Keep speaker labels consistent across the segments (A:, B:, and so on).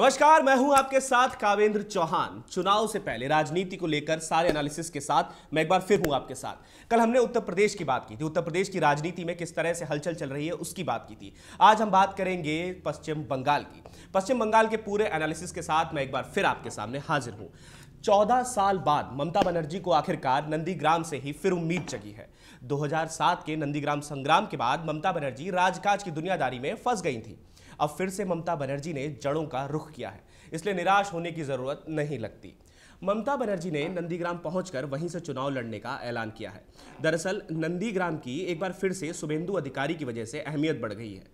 A: नमस्कार मैं हूं आपके साथ कावेंद्र चौहान चुनाव से पहले राजनीति को लेकर सारे एनालिसिस के साथ मैं एक बार फिर हूं आपके साथ कल हमने उत्तर प्रदेश की बात की थी उत्तर प्रदेश की राजनीति में किस तरह से हलचल चल रही है उसकी बात की थी आज हम बात करेंगे पश्चिम बंगाल की पश्चिम बंगाल के पूरे एनालिसिस के साथ मैं एक बार फिर आपके सामने हाजिर हूं चौदह साल बाद ममता बनर्जी को आखिरकार नंदीग्राम से ही फिर उम्मीद जगी है 2007 के नंदीग्राम संग्राम के बाद ममता बनर्जी राजकाज की दुनियादारी में फंस गई थी अब फिर से ममता बनर्जी ने जड़ों का रुख किया है इसलिए निराश होने की ज़रूरत नहीं लगती ममता बनर्जी ने नंदीग्राम पहुंचकर वहीं से चुनाव लड़ने का ऐलान किया है दरअसल नंदीग्राम की एक बार फिर से शुभेंदु अधिकारी की वजह से अहमियत बढ़ गई है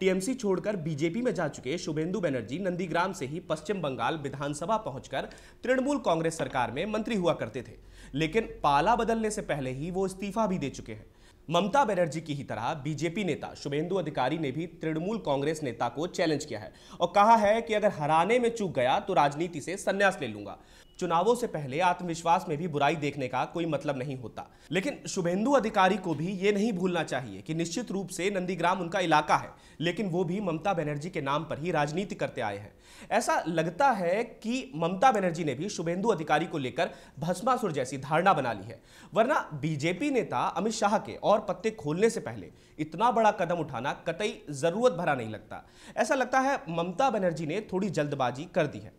A: टीएमसी छोड़कर बीजेपी में जा चुके शुभेंदु बनर्जी नंदीग्राम से ही पश्चिम बंगाल विधानसभा पहुंचकर तृणमूल कांग्रेस सरकार में मंत्री हुआ करते थे लेकिन पाला बदलने से पहले ही वो इस्तीफा भी दे चुके हैं ममता बनर्जी की ही तरह बीजेपी नेता शुभेंदु अधिकारी ने भी तृणमूल कांग्रेस नेता को चैलेंज किया है और कहा है कि अगर हराने में चूक गया तो राजनीति से संन्यास ले लूंगा चुनावों से पहले आत्मविश्वास में भी बुराई देखने का कोई मतलब नहीं होता लेकिन शुभेंदु अधिकारी को भी ये नहीं भूलना चाहिए कि निश्चित रूप से नंदीग्राम उनका इलाका है लेकिन वो भी ममता बनर्जी के नाम पर ही राजनीति करते आए हैं ऐसा लगता है कि ममता बनर्जी ने भी शुभेंदु अधिकारी को लेकर भस्मासुर जैसी धारणा बना ली है वरना बीजेपी नेता अमित शाह के और पत्ते खोलने से पहले इतना बड़ा कदम उठाना कतई जरूरत भरा नहीं लगता ऐसा लगता है ममता बनर्जी ने थोड़ी जल्दबाजी कर दी है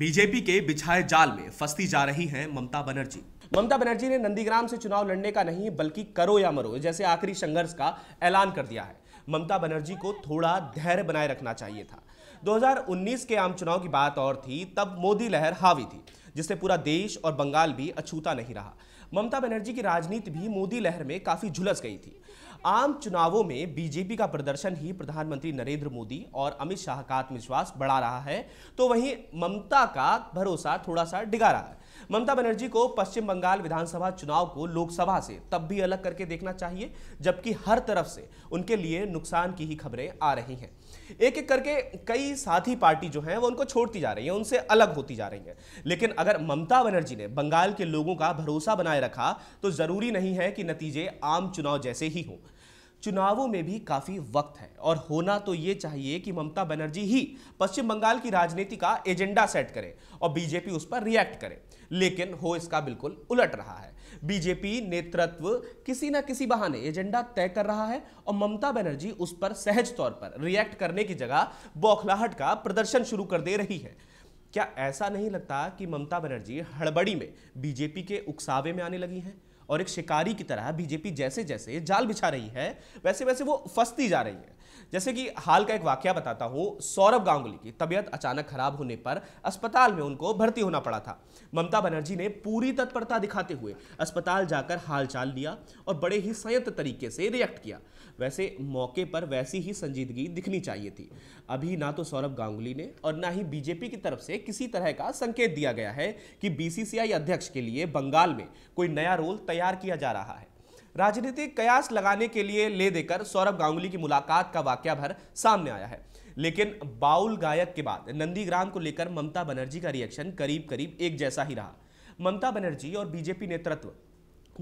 A: बीजेपी के बिछाए जाल में फंसती जा रही हैं ममता बनर्जी ममता बनर्जी ने नंदीग्राम से चुनाव लड़ने का नहीं बल्कि करो या मरो जैसे आखिरी संघर्ष का ऐलान कर दिया है ममता बनर्जी को थोड़ा धैर्य बनाए रखना चाहिए था 2019 के आम चुनाव की बात और थी तब मोदी लहर हावी थी जिससे पूरा देश और बंगाल भी अछूता नहीं रहा ममता बनर्जी की राजनीति भी मोदी लहर में काफी झुलस गई थी आम चुनावों में बीजेपी का प्रदर्शन ही प्रधानमंत्री नरेंद्र मोदी और अमित शाह का आत्मविश्वास बढ़ा रहा है तो वहीं ममता का भरोसा थोड़ा सा डिगा रहा है ममता बनर्जी को पश्चिम बंगाल विधानसभा चुनाव को लोकसभा से तब भी अलग करके देखना चाहिए जबकि हर तरफ से उनके लिए नुकसान की ही खबरें आ रही हैं एक एक करके कई साथी पार्टी जो हैं वो उनको छोड़ती जा रही हैं उनसे अलग होती जा रही हैं लेकिन अगर ममता बनर्जी ने बंगाल के लोगों का भरोसा बनाए रखा तो जरूरी नहीं है कि नतीजे आम चुनाव जैसे ही हों चुनावों में भी काफी वक्त है और होना तो ये चाहिए कि ममता बनर्जी ही पश्चिम बंगाल की राजनीति का एजेंडा सेट करे और बीजेपी उस पर रिएक्ट करे लेकिन हो इसका बिल्कुल उलट रहा है बीजेपी नेतृत्व किसी ना किसी बहाने एजेंडा तय कर रहा है और ममता बनर्जी उस पर सहज तौर पर रिएक्ट करने की जगह बौखलाहट का प्रदर्शन शुरू कर दे रही है क्या ऐसा नहीं लगता कि ममता बनर्जी हड़बड़ी में बीजेपी के उकसावे में आने लगी हैं और एक शिकारी की तरह बीजेपी जैसे जैसे जाल बिछा रही है वैसे वैसे वो फंसती जा रही है जैसे कि हाल का एक वाक्य बताता हूँ सौरभ गांगुली की तबियत अचानक खराब होने पर अस्पताल में उनको भर्ती होना पड़ा था ममता बनर्जी ने पूरी तत्परता दिखाते हुए अस्पताल जाकर हालचाल लिया और बड़े ही संयत तरीके से रिएक्ट किया वैसे मौके पर वैसी ही संजीदगी दिखनी चाहिए थी अभी ना तो सौरभ गांगुली ने और ना ही बीजेपी की तरफ से किसी तरह का संकेत दिया गया है कि बीसीसीआई अध्यक्ष के लिए बंगाल में कोई नया रोल तैयार किया जा रहा है राजनीतिक कयास लगाने के लिए ले देकर सौरभ गांगुली की मुलाकात का वाक्य भर सामने आया है लेकिन बाउल गायक के बाद नंदीग्राम को लेकर ममता बनर्जी का रिएक्शन करीब करीब एक जैसा ही रहा ममता बनर्जी और बीजेपी नेतृत्व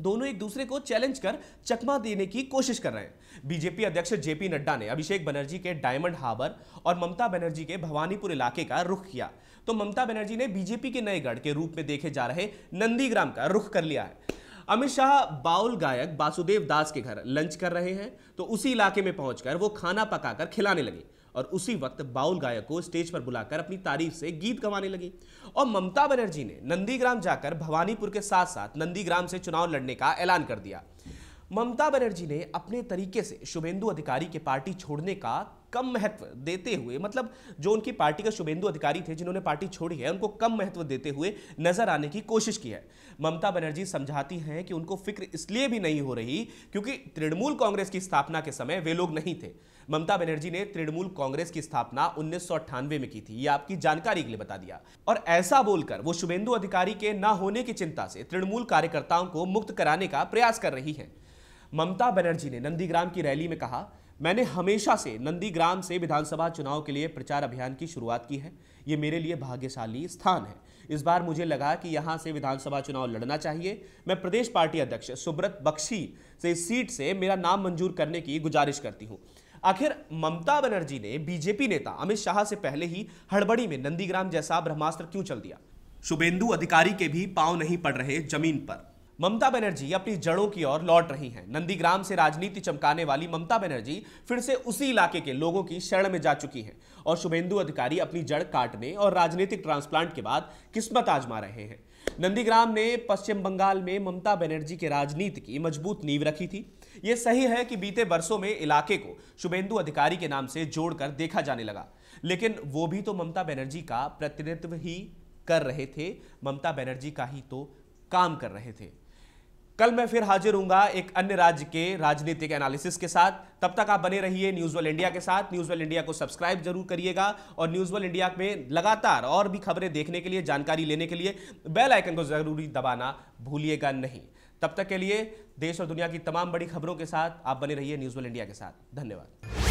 A: दोनों एक दूसरे को चैलेंज कर चकमा देने की कोशिश कर रहे हैं बीजेपी अध्यक्ष जेपी नड्डा ने अभिषेक बनर्जी के डायमंड हार्बर और ममता बनर्जी के भवानीपुर इलाके का रुख किया तो ममता बनर्जी ने बीजेपी के नए गढ़ के रूप में देखे जा रहे नंदीग्राम का रुख कर लिया है अमित शाह बाउल गायक वासुदेव दास के घर लंच कर रहे हैं तो उसी इलाके में पहुंचकर वो खाना पकाकर खिलाने लगे और उसी वक्त बाउल गायक को स्टेज पर बुलाकर अपनी तारीफ से गीत गवाने लगी और ममता बनर्जी ने नंदीग्राम जाकर भवानीपुर के साथ साथ नंदीग्राम से चुनाव लड़ने का ऐलान कर दिया ममता बनर्जी ने अपने तरीके से शुभेंदु अधिकारी के पार्टी छोड़ने का कम महत्व देते हुए मतलब जो उनकी पार्टी के शुभेंदु अधिकारी थे जिन्होंने पार्टी छोड़ी है उनको कम महत्व देते हुए नजर आने की कोशिश की है ममता बनर्जी समझाती हैं कि उनको फिक्र इसलिए भी नहीं हो रही क्योंकि तृणमूल कांग्रेस की स्थापना के समय वे लोग नहीं थे ममता बनर्जी ने तृणमूल कांग्रेस की स्थापना उन्नीस में की थी ये आपकी जानकारी के लिए बता दिया और ऐसा बोलकर वो शुभेंदु अधिकारी के न होने की चिंता से तृणमूल कार्यकर्ताओं को मुक्त कराने का प्रयास कर रही है ममता बनर्जी ने नंदीग्राम की रैली में कहा मैंने हमेशा से नंदीग्राम से विधानसभा चुनाव के लिए प्रचार अभियान की शुरुआत की है ये मेरे लिए भाग्यशाली स्थान है इस बार मुझे लगा कि यहाँ से विधानसभा चुनाव लड़ना चाहिए मैं प्रदेश पार्टी अध्यक्ष सुब्रत बख्शी से इस सीट से मेरा नाम मंजूर करने की गुजारिश करती हूँ आखिर ममता बनर्जी ने बीजेपी नेता अमित शाह से पहले ही हड़बड़ी में नंदीग्राम जैसा ब्रह्मास्त्र क्यों चल दिया शुभेंदु अधिकारी के भी पाँव नहीं पड़ रहे जमीन पर ममता बनर्जी अपनी जड़ों की ओर लौट रही हैं नंदीग्राम से राजनीति चमकाने वाली ममता बनर्जी फिर से उसी इलाके के लोगों की शरण में जा चुकी हैं और शुभेंदु अधिकारी अपनी जड़ काटने और राजनीतिक ट्रांसप्लांट के बाद किस्मत आजमा रहे हैं नंदीग्राम ने पश्चिम बंगाल में ममता बनर्जी के राजनीति की मजबूत नींव रखी थी ये सही है कि बीते वर्षों में इलाके को शुभेंदु अधिकारी के नाम से जोड़कर देखा जाने लगा लेकिन वो भी तो ममता बनर्जी का प्रतिनिधित्व ही कर रहे थे ममता बनर्जी का ही तो काम कर रहे थे कल मैं फिर हाजिर हूंगा एक अन्य राज्य के राजनीतिक एनालिसिस के साथ तब तक आप बने रहिए न्यूज वेल इंडिया के साथ न्यूज वेल इंडिया को सब्सक्राइब जरूर करिएगा और न्यूज वेल इंडिया में लगातार और भी खबरें देखने के लिए जानकारी लेने के लिए बेल आइकन को जरूरी दबाना भूलिएगा नहीं तब तक के लिए देश और दुनिया की तमाम बड़ी खबरों के साथ आप बने रहिए न्यूज वेल इंडिया के साथ धन्यवाद